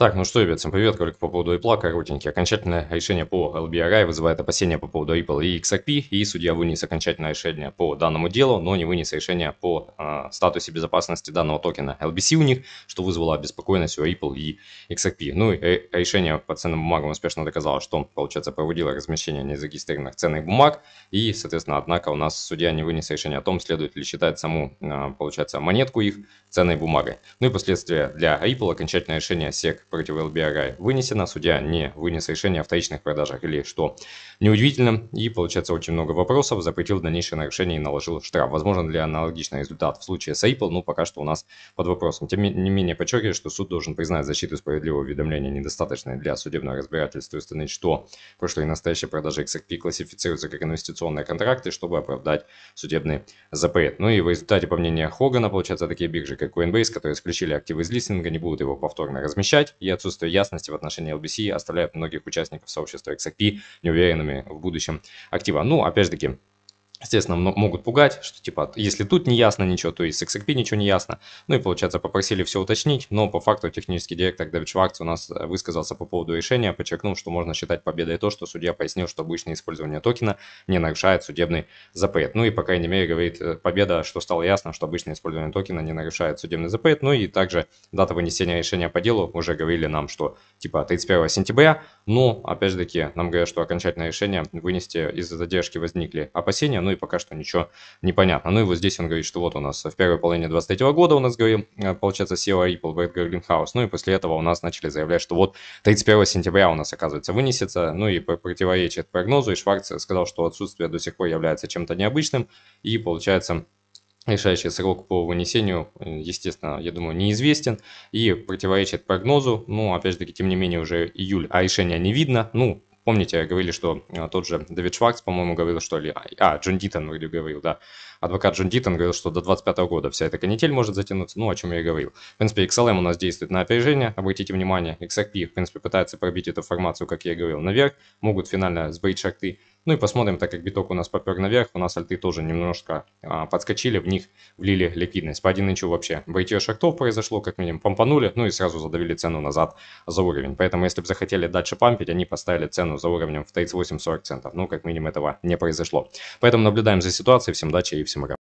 Так, ну что, ребят, всем привет, ролик по поводу Apple, коротенький. Окончательное решение по LBRI вызывает опасения по поводу Ripple и XRP, и судья вынес окончательное решение по данному делу, но не вынес решение по э, статусе безопасности данного токена LBC у них, что вызвало обеспокоенность у Ripple и XRP. Ну и э, решение по ценным бумагам успешно доказало, что получается, проводило размещение незарегистрированных ценных бумаг, и, соответственно, однако у нас судья не вынес решение о том, следует ли считать саму, э, получается, монетку их ценной бумагой. Ну и последствия для Ripple окончательное решение SEC против LBRI. А. вынесено, судья не вынес решение о вторичных продажах или что. Неудивительно, и получается очень много вопросов, запретил дальнейшее нарушение и наложил штраф. Возможно ли аналогичный результат в случае с Apple, ну пока что у нас под вопросом. Тем не менее, подчеркиваю, что суд должен признать защиту справедливого уведомления недостаточной для судебного разбирательства и установить, что прошлые и настоящие продажи XRP классифицируются как инвестиционные контракты, чтобы оправдать судебный запрет. Ну и в результате, по мнению Хогана, получается, такие биржи, как Coinbase, которые исключили активы из листинга, не будут его повторно размещать и отсутствие ясности в отношении LBC оставляет многих участников сообщества XRP неуверенными в будущем актива. Ну, опять же таки, Естественно, могут пугать, что типа, «А, если тут не ясно ничего, то и с XRP ничего не ясно. Ну и, получается, попросили все уточнить, но по факту технический директор Дэвид Шварц у нас э, высказался по поводу решения, подчеркнул, что можно считать победой то, что судья пояснил, что обычное использование токена не нарушает судебный запрет. Ну и, по крайней мере, говорит э, победа, что стало ясно, что обычное использование токена не нарушает судебный запрет. Ну и также дата вынесения решения по делу уже говорили нам, что типа 31 сентября, но, опять же таки, нам говорят, что окончательное решение вынести из-за задержки возникли опасения, ну и пока что ничего не понятно. Ну и вот здесь он говорит, что вот у нас в первой половине 23 года у нас, говорим, э, получается, SEO Ripple, Brad Greenhouse, ну и после этого у нас начали заявлять, что вот 31 сентября у нас, оказывается, вынесется, ну и противоречит прогнозу, и Шварц сказал, что отсутствие до сих пор является чем-то необычным, и получается решающий срок по вынесению, э, естественно, я думаю, неизвестен и противоречит прогнозу. Ну, опять же таки, тем не менее, уже июль, а решения не видно. Ну, Помните, говорили, что э, тот же Дэвид Швакс, по-моему, говорил, что ли, а, а Джон Дитон вроде ну, говорил, да, адвокат Джон Дитон говорил, что до 25 года вся эта канитель может затянуться, ну, о чем я и говорил. В принципе, XLM эм у нас действует на опережение, обратите внимание, XRP, в принципе, пытается пробить эту формацию, как я и говорил, наверх, могут финально сбрить шахты, ну и посмотрим, так как биток у нас попер наверх, у нас альты тоже немножко а, подскочили, в них влили ликвидность. По 1 инчу вообще BTR шартов произошло, как минимум помпанули, ну и сразу задавили цену назад за уровень. Поэтому если бы захотели дальше пампить, они поставили цену за уровнем в 38-40 центов. Ну, как минимум этого не произошло. Поэтому наблюдаем за ситуацией. Всем удачи и всем пока.